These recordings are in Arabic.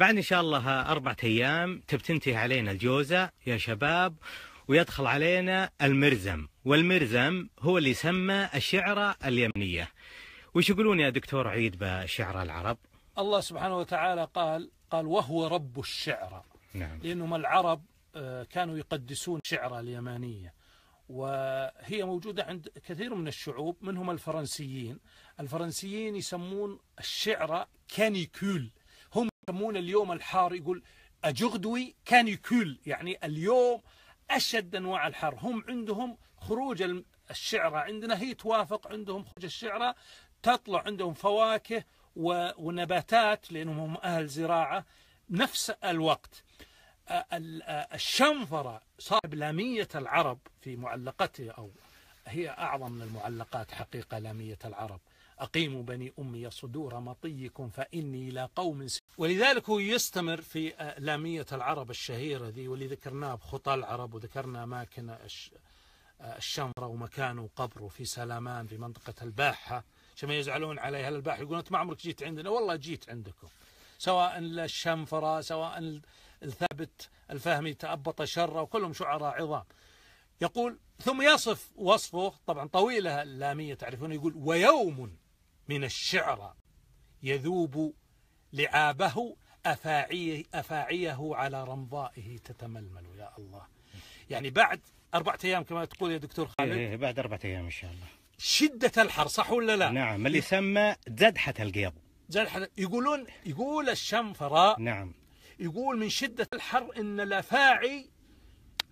بعد ان شاء الله اربعة ايام تبتنتهي علينا الجوزة يا شباب ويدخل علينا المرزم والمرزم هو اللي يسمى الشعرة اليمنية وش يقولون يا دكتور عيد بشعر العرب الله سبحانه وتعالى قال قال وهو رب الشعرة نعم. لأنهم العرب آه، كانوا يقدسون الشعرة اليمانية وهي موجودة عند كثير من الشعوب منهم الفرنسيين الفرنسيين يسمون الشعرة كانيكول يسمون اليوم الحار يقول أجغدوي كان يكل يعني اليوم أشد أنواع الحر هم عندهم خروج الشعرة عندنا هي توافق عندهم خروج الشعرة تطلع عندهم فواكه ونباتات لأنهم هم أهل زراعة نفس الوقت الشنفرة صاحب لامية العرب في معلقته أو هي أعظم من المعلقات حقيقة لامية العرب أقيموا بني أمي صدور مطيكم فإني إلى قوم ولذلك هو يستمر في آه، لامية العرب الشهيرة ذي واللي ذكرناه بخطى العرب وذكرنا أماكن آه، الشمرة ومكانه وقبره في سلامان في منطقة الباحة شما يزعلون عليها الباحة يقولون أنت ما عمرك جيت عندنا والله جيت عندكم سواء الشنفرة سواء الثابت الفهمي تأبط شره وكلهم شعراء عظام يقول ثم يصف وصفه طبعا طويلة اللامية تعرفون يقول ويوم من الشعر يذوب لعابه أفاعيه, أفاعيه على رمضائه تتململ يا الله يعني بعد أربعة أيام كما تقول يا دكتور خالد إيه بعد أربعة أيام إن شاء الله شدة الحر صح ولا لا نعم اللي يسمى زدحة القيض زدحة يقولون يقول الشنفراء نعم يقول من شدة الحر إن الأفاعي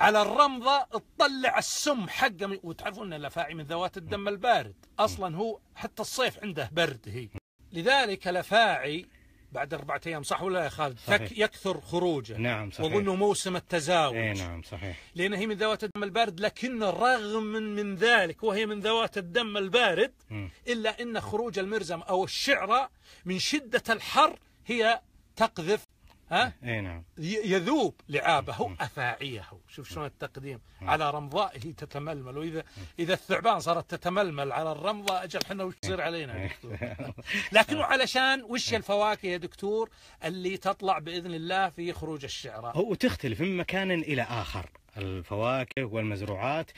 على الرمضة تطلع السم حقه وتعرفون أن الأفاعي من ذوات الدم البارد أصلا هو حتى الصيف عنده برد هي لذلك الأفاعي بعد أربعة أيام صح ولا يا خالد صحيح. يكثر خروجه نعم صحيح وأظنه موسم التزاوج اي نعم صحيح لأن هي من ذوات الدم البارد لكن رغم من, من ذلك وهي من ذوات الدم البارد م. إلا أن خروج المرزم أو الشعرة من شدة الحر هي تقذف ها؟ اي إيه، نعم يذوب لعابه افاعيه شوف شلون التقديم على رمضائه تتململ واذا اذا الثعبان صارت تتململ على الرمضه اجل احنا وش تصير إيه. علينا يا إيه. دكتور لكنه آه. علشان وش الفواكه يا دكتور اللي تطلع باذن الله في خروج الشعراء تختلف من مكان الى اخر الفواكه والمزروعات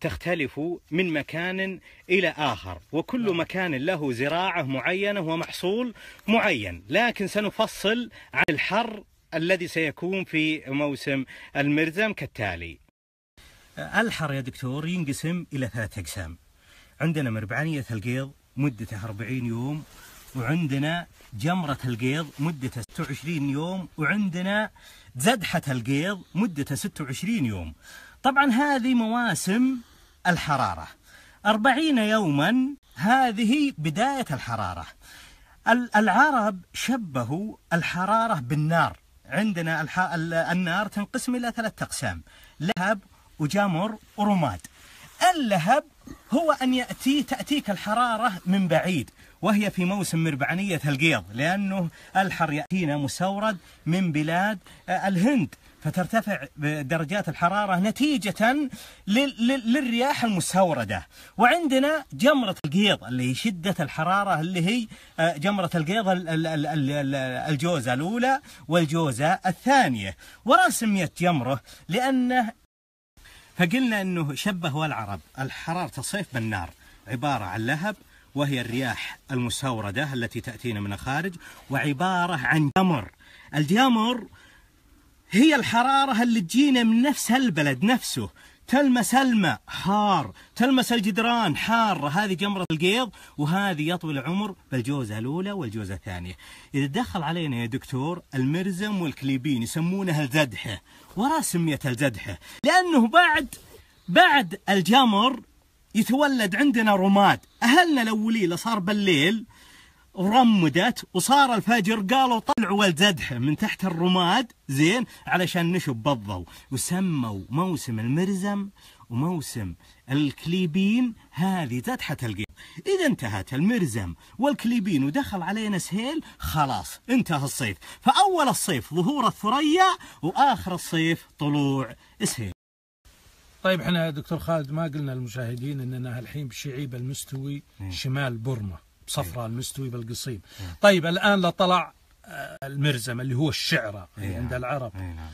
تختلف من مكان إلى آخر وكل نعم. مكان له زراعة معينة ومحصول معين لكن سنفصل عن الحر الذي سيكون في موسم المرزم كالتالي الحر يا دكتور ينقسم إلى ثلاثة أقسام عندنا مربعانية القيض مدته 40 يوم وعندنا جمرة القيض مدته 26 يوم وعندنا زدحة القيض مدته 26 يوم طبعا هذه مواسم الحرارة 40 يوما هذه بداية الحرارة العرب شبهوا الحرارة بالنار عندنا النار تنقسم إلى ثلاث أقسام لهب وجمر ورماد اللهب هو أن يأتي تأتيك الحرارة من بعيد وهي في موسم مربعانية القيض لأنه الحر يأتينا مستورد من بلاد آه، الهند فترتفع درجات الحرارة نتيجة للرياح المستوردة وعندنا جمرة القيض اللي هي شدة الحرارة اللي هي آه، جمرة القيض الجوزة الأولى والجوزة الثانية ورا سميت جمره لأنه فقلنا أنه شبه العرب الحرارة الصيف بالنار عبارة عن لهب وهي الرياح المسوردة التي تأتينا من الخارج وعبارة عن جمر الجمر هي الحرارة اللي تجينا من نفس البلد نفسه تلمس الماء حار تلمس الجدران حارة هذه جمرة القيض وهذه يطول العمر بالجوزة الأولى والجوزة الثانية إذا دخل علينا يا دكتور المرزم والكليبين يسمونها الزدحة وراء سمية الزدحة لأنه بعد بعد الجمر يتولد عندنا رماد أهلنا الأولين صار بالليل رمدت وصار الفجر قالوا طلعوا ولدها من تحت الرماد زين علشان نشب بالضوء وسموا موسم المرزم وموسم الكليبين هذه زدحة القيم إذا انتهت المرزم والكليبين ودخل علينا سهيل خلاص انتهى الصيف فأول الصيف ظهور الثريا وآخر الصيف طلوع سهيل طيب احنا دكتور خالد ما قلنا للمشاهدين اننا الحين بشعيب المستوي م. شمال بورما بصفراء إيه. المستوي بالقصيم م. طيب الان لطلع آه، المرزم اللي هو الشعره اللي إيه. عند العرب إيه، نعم.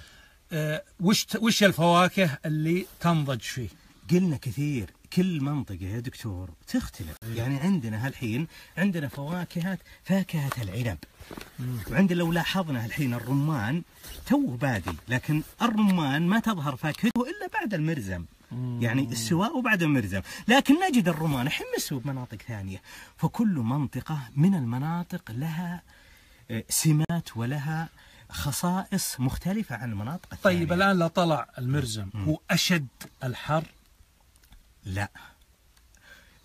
آه، وش وش الفواكه اللي تنضج فيه؟ قلنا كثير كل منطقة يا دكتور تختلف يعني عندنا هالحين عندنا فواكهة فاكهة العنب وعندنا لو لاحظنا الحين الرمان توه بادي لكن الرمان ما تظهر فاكهته إلا بعد المرزم يعني السواء وبعد المرزم لكن نجد الرمان حمسه بمناطق ثانية فكل منطقة من المناطق لها آه، سمات ولها خصائص مختلفة عن المناطق الثانية. طيب الآن لو طلع المرزم هو أشد الحر لا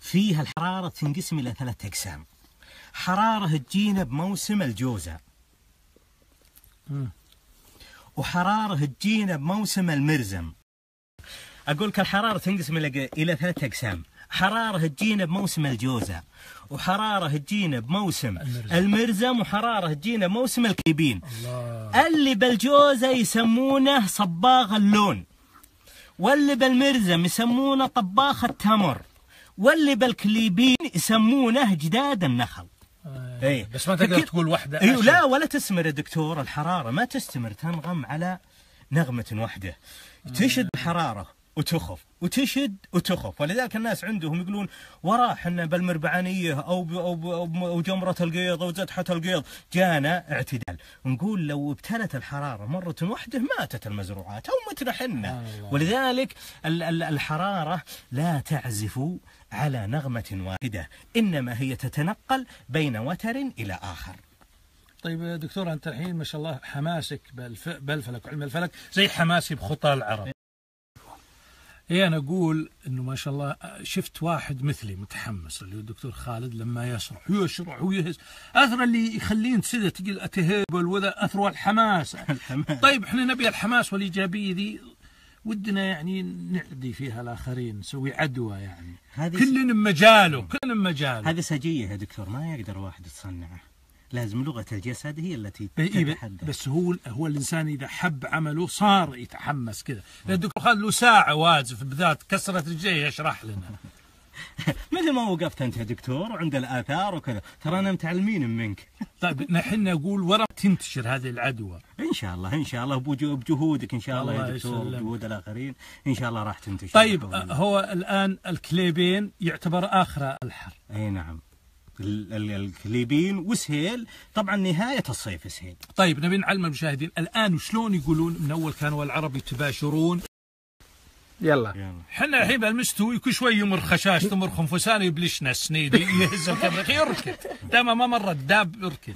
فيها الحرارة تنقسم إلى ثلاثة أقسام حرارة تجينا بموسم الجوزة وحرارة تجينا بموسم المرزم أقول لك الحرارة تنقسم إلى ثلاثة أقسام حرارة تجينا بموسم الجوزة وحرارة تجينا بموسم المرزم, المرزم وحرارة تجينا بموسم الكيبين الله. اللي بالجوزة يسمونه صباغ اللون واللي بالمرزم يسمونه طباخ التمر واللي بالكليبين يسمونه جداد النخل آه، اي بس ما تقدر تقول واحده ايوه لا ولا تستمر يا دكتور الحراره ما تستمر تنغم على نغمه واحده تشد الحراره وتخف وتشد وتخف ولذلك الناس عندهم يقولون وراح حنا بالمربعانيه او او او جمره القيض او زتحه القيض جانا اعتدال نقول لو ابتلت الحراره مره واحده ماتت المزروعات او متنا حنا ولذلك الحراره لا تعزف على نغمه واحده انما هي تتنقل بين وتر الى اخر طيب دكتور انت الحين ما شاء الله حماسك بالفلك علم الفلك زي حماسي بخطى العرب اي انا اقول انه ما شاء الله شفت واحد مثلي متحمس اللي هو الدكتور خالد لما يشرح يشرح ويهز اثر اللي يخلين تسد تقول اتهبل وذا اثر الحماس طيب احنا نبي الحماس والايجابيه ذي ودنا يعني نعدي فيها الاخرين نسوي عدوى يعني كل مجاله كل مجاله هذه سجيه يا دكتور ما يقدر واحد يتصنعه لازم لغة الجسد هي التي إيه، إيه، تتحدث بس هو هو الإنسان إذا حب عمله صار يتحمس كذا إيه، الدكتور خالد له ساعة واجف بالذات كسرت رجليه يشرح لنا مثل ما وقفت انت يا دكتور وعند الاثار وكذا ترانا متعلمين منك طيب نحن نقول ورا تنتشر هذه العدوى ان شاء الله ان شاء الله بجهودك ان شاء الله, الله يا دكتور وجهود الاخرين ان شاء الله راح تنتشر طيب هو الان الكليبين يعتبر اخر الحر اي نعم الكليبين وسهيل طبعا نهايه الصيف سهيل طيب نبي نعلم المشاهدين الان شلون يقولون من اول كانوا العرب يتباشرون يلا احنا الحين بالمستوي كل شوي يمر خشاش تمر خنفسان يبلشنا السنيدي يهز الكاميرا يركض دام ما مر الداب يركض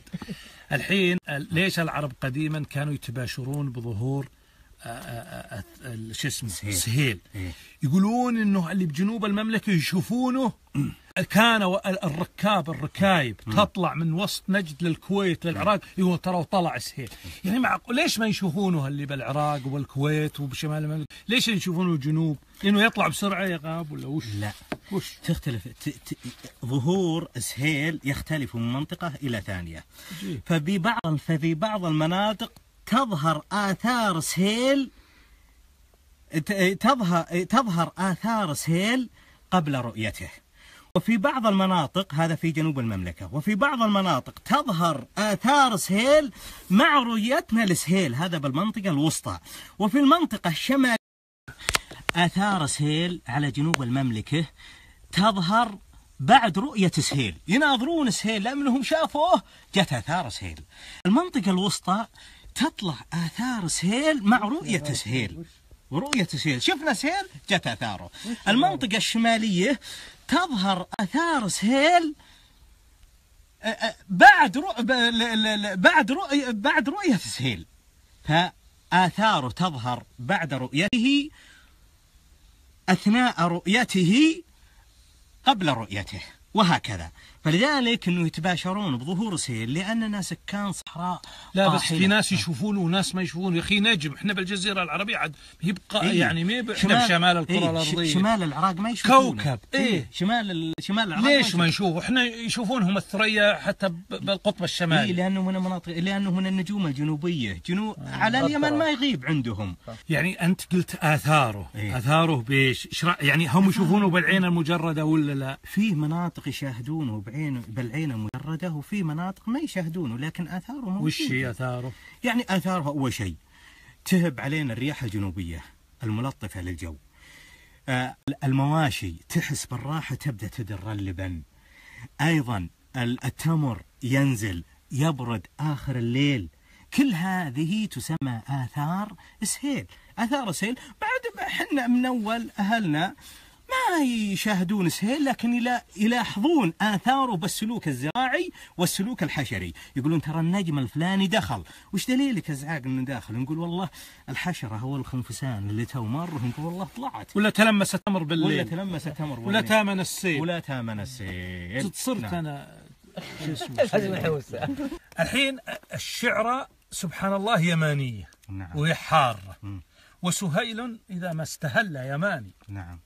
الحين ليش العرب قديما كانوا يتباشرون بظهور آه، آه، آه، شو اسمه سهيل, سهيل. إيه. يقولون انه اللي بجنوب المملكه يشوفونه كان الركاب الركايب تطلع من وسط نجد للكويت للعراق يقول إيه، ترى طلع سهيل يعني معقول ليش ما يشوفونه اللي بالعراق والكويت وبشمال المملكه ليش يشوفونه الجنوب لانه يطلع بسرعه يا غاب ولا وش لا وش تختلف ت... ت... ظهور سهيل يختلف من منطقه الى ثانيه ففي بعض ففي بعض المناطق تظهر اثار سهيل تظهر تظهر اثار سهيل قبل رؤيته وفي بعض المناطق هذا في جنوب المملكة وفي بعض المناطق تظهر آثار سهيل مع رؤيتنا لسهيل هذا بالمنطقة الوسطى وفي المنطقة الشمالية آثار سهيل على جنوب المملكة تظهر بعد رؤية سهيل يناظرون سهيل لأنهم شافوه جت آثار سهيل المنطقة الوسطى تطلع آثار سهيل مع رؤية سهيل ورؤية سير شفنا سير جت أثاره المنطقة الشمالية تظهر أثار سهيل آه، آه، بعد رؤ... بعد رؤية بعد رؤية سهيل فآثاره تظهر بعد رؤيته أثناء رؤيته قبل رؤيته وهكذا فلذلك انه يتباشرون بظهور سيل لاننا سكان صحراء لا بس في ناس يشوفونه وناس ما يشوفونه يا اخي نجم احنا بالجزيره العربيه عاد يبقى إيه؟ يعني ما احنا بشمال الكره إيه؟ الارضيه شمال العراق ما يشوفونه كوكب ايه, إيه، شمال شمال العراق ليش ما نشوفه احنا يشوفونهم الثريا حتى بالقطب الشمالي إيه لانه من مناطق لانه من النجوم الجنوبيه جنوب آه. على اليمن ما يغيب عندهم يعني انت قلت اثاره إيه؟ اثاره بايش يعني هم يشوفونه بالعين المجرده ولا لا في مناطق يشاهدونه بالعين بالعين مجرده وفي مناطق ما يشاهدونه لكن اثاره موجوده وش هي اثاره؟ يعني اثاره اول شيء تهب علينا الرياح الجنوبيه الملطفه للجو آه المواشي تحس بالراحه تبدا تدر اللبن ايضا التمر ينزل يبرد اخر الليل كل هذه تسمى اثار سهيل اثار سهيل بعد ما احنا من اول اهلنا ما يشاهدون سهيل لكن يلاحظون آثاره بالسلوك الزراعي والسلوك الحشري يقولون ترى النجم الفلاني دخل وش دليلك ازعاق من داخل نقول والله الحشرة هو الخنفسان اللي تو مر نقول والله طلعت ولا تلمس تمر بالليل ولا تلمس تمر ولا تامن السيل ولا تامن السيل صرت نعم. أنا الحين الشعرة سبحان الله يمانية نعم. وهي حارة وسهيل إذا ما استهل يماني نعم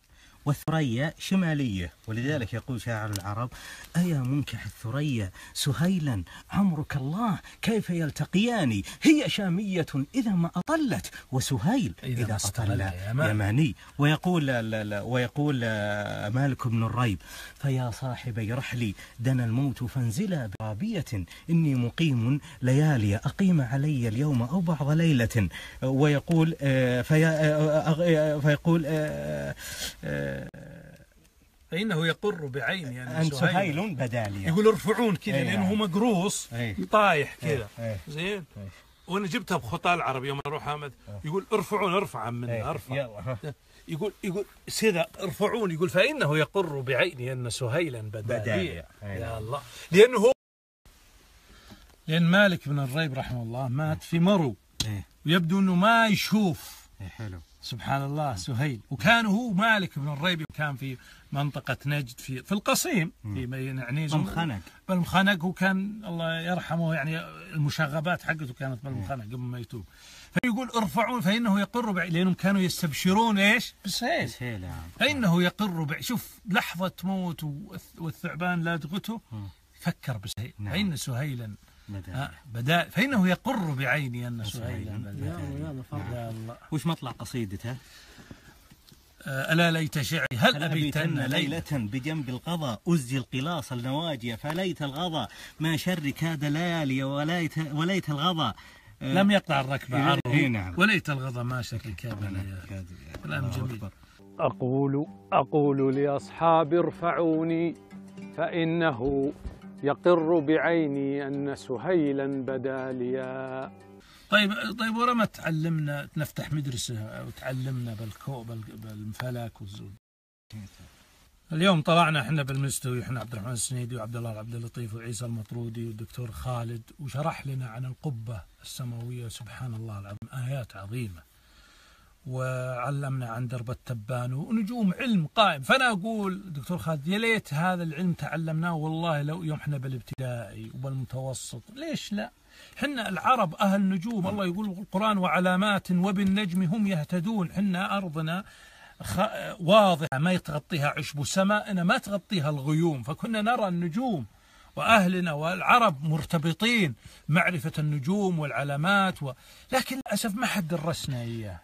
والثريا شمالية ولذلك يقول شاعر العرب أيا منكح الثريا سهيلا عمرك الله كيف يلتقيان هي شامية إذا ما أطلت وسهيل إذا, إذا أطل يماني ويقول لا لا ويقول آه، مالك بن الريب فيا صاحبي رحلي دنا الموت فانزلا برابية إني مقيم ليالي أقيم علي اليوم أو بعض ليلة ويقول آه، فيا آه، فيقول فإنه آه، يقر بعين يعني أن سهيل بدالي يقول ارفعون كذا إيه. لأنه هو مقروص إيه. إيه. طايح كذا زين وانا جبتها بخطى العربي يوم اروح حامد يقول ارفعون ارفع من ارفع يقول يقول سيدا ارفعون يقول فانه يقر بعيني ان سهيلا بداليا يا الله لانه هو لان مالك بن الريب رحمه الله مات في مرو ويبدو انه ما يشوف حلو سبحان الله سهيل وكان هو مالك بن الريبي وكان في منطقة نجد في في القصيم في عنيزة بالمخنق بالمخنق وكان الله يرحمه يعني المشاغبات حقته كانت بالمخنق قبل ما يتوب فيقول ارفعون فإنه يقر لأنهم كانوا يستبشرون إيش بسهيل بسهيل آه. فإنه يقر شوف لحظة موت والثعبان لا تغته فكر بسهيل نعم. فإن سهيلا آه، بدا فإنه يقر بعيني أن سهيلا بدائع يا الله وش مطلع قصيدته؟ آه، ألا ليت شعري هل أبيتن ليلة بجنب القضا أزجي القلاص النواجي فليت الغضا ما شر كاد ليالي وليت, وليت الغضا آه، لم يقطع الركبة إيه، عرضه إيه، نعم. وليت الغضا ما شر كاد ليالي كلام جميل أكبر. أقول أقول لأصحابي ارفعوني فإنه يقر بعيني أن سهيلا بدا لي طيب طيب ورا ما تعلمنا نفتح مدرسة وتعلمنا بالكو بالفلك والزود اليوم طلعنا احنا بالمستوي احنا عبد الرحمن السنيدي وعبد الله عبد اللطيف وعيسى المطرودي والدكتور خالد وشرح لنا عن القبة السماوية سبحان الله العظيم آيات عظيمة وعلمنا عن درب التبان ونجوم علم قائم فأنا أقول دكتور خالد يا ليت هذا العلم تعلمناه والله لو يوم احنا بالابتدائي وبالمتوسط ليش لا حنا العرب أهل نجوم الله يقول القرآن وعلامات وبالنجم هم يهتدون حنا أرضنا واضحة ما يتغطيها عشب وسمائنا ما تغطيها الغيوم فكنا نرى النجوم واهلنا والعرب مرتبطين معرفه النجوم والعلامات و... لكن للاسف ما حد درسنا اياه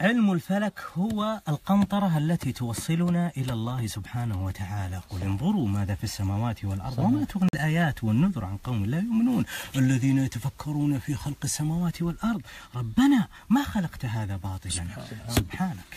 علم الفلك هو القنطرة التي توصلنا إلى الله سبحانه وتعالى قل انظروا ماذا في السماوات والأرض وما تغني الآيات والنذر عن قوم لا يؤمنون الذين يتفكرون في خلق السماوات والأرض ربنا ما خلقت هذا باطلا سبحانك